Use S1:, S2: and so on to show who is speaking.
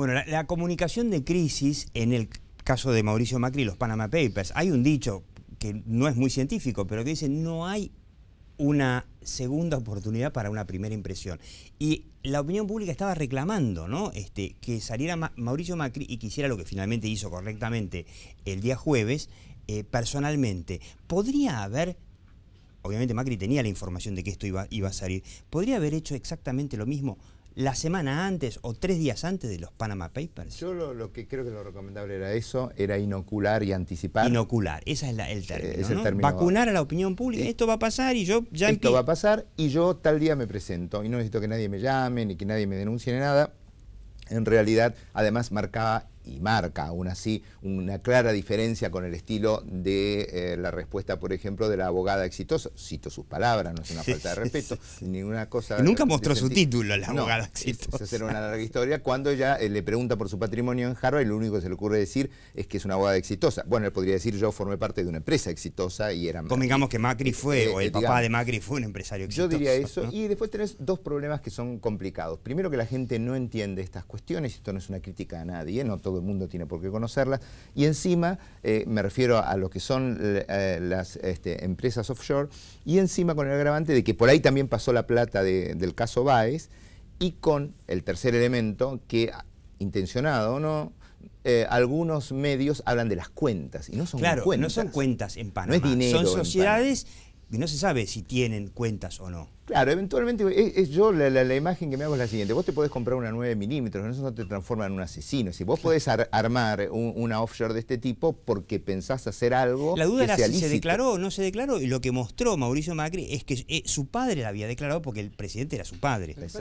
S1: Bueno, la, comunicación de crisis en el caso de Mauricio Macri, los Panama Papers, hay un dicho que no es muy científico, pero que dice no hay una segunda oportunidad para una primera impresión. Y la opinión pública estaba reclamando ¿no? este, que saliera Mauricio Macri y quisiera lo que finalmente hizo correctamente el día jueves, eh, personalmente. ¿Podría haber, obviamente Macri tenía la información de que esto iba, iba a salir, podría haber hecho exactamente lo mismo la semana antes o tres días antes de los
S2: Panama Papers? Yo lo, que creo que lo recomendable era eso, era inocular y anticipar. Inocular, ese es la, el eh, término. Vacunar a la opinión pública, esto va a pasar y yo ya Esto va a pasar y yo tal día me presento y no necesito que nadie me llame ni que nadie me denuncie ni nada. En realidad, además marcaba y marca aún así una clara diferencia con el estilo de eh, la respuesta, por ejemplo, de la abogada exitosa. Cito sus palabras, no es una falta de respeto, ninguna cosa. nunca mostró su título la abogada exitosa. Esa era una larga historia. Cuando ella eh, le pregunta por su patrimonio en Harvard, lo único que se le ocurre decir es que es una abogada exitosa. Bueno, él podría decir yo formé parte de una empresa exitosa y era.
S1: Digamos que Macri eh, fue, o el papá de Macri fue un empresario exitoso. Yo diría eso.
S2: Y después tenés dos problemas que son complicados. Primero que la gente no entiende estas cuestiones, esto no es una crítica a nadie, no todo el mundo tiene por qué conocerlas. Y encima, eh, me refiero a lo que son eh, las este, empresas offshore, y encima con el agravante de que por ahí también pasó la plata del caso Baez, y con el tercer elemento que, intencionado o no, eh, algunos medios hablan de las cuentas y no son claro, cuentas. no son
S1: cuentas en Panamá. Son sociedades
S2: y no se sabe si tienen cuentas o no. Claro, eventualmente, es, eh, eh, yo la, imagen que me hago es la siguiente, vos te podés comprar una 9 milímetros, eso no te transforma en un asesino, si vos podés armar una offshore de este tipo porque pensás hacer algo La duda era si se declaró
S1: o no se declaró, y lo que mostró Mauricio Macri es que eh, su padre la había declarado porque el presidente era su padre.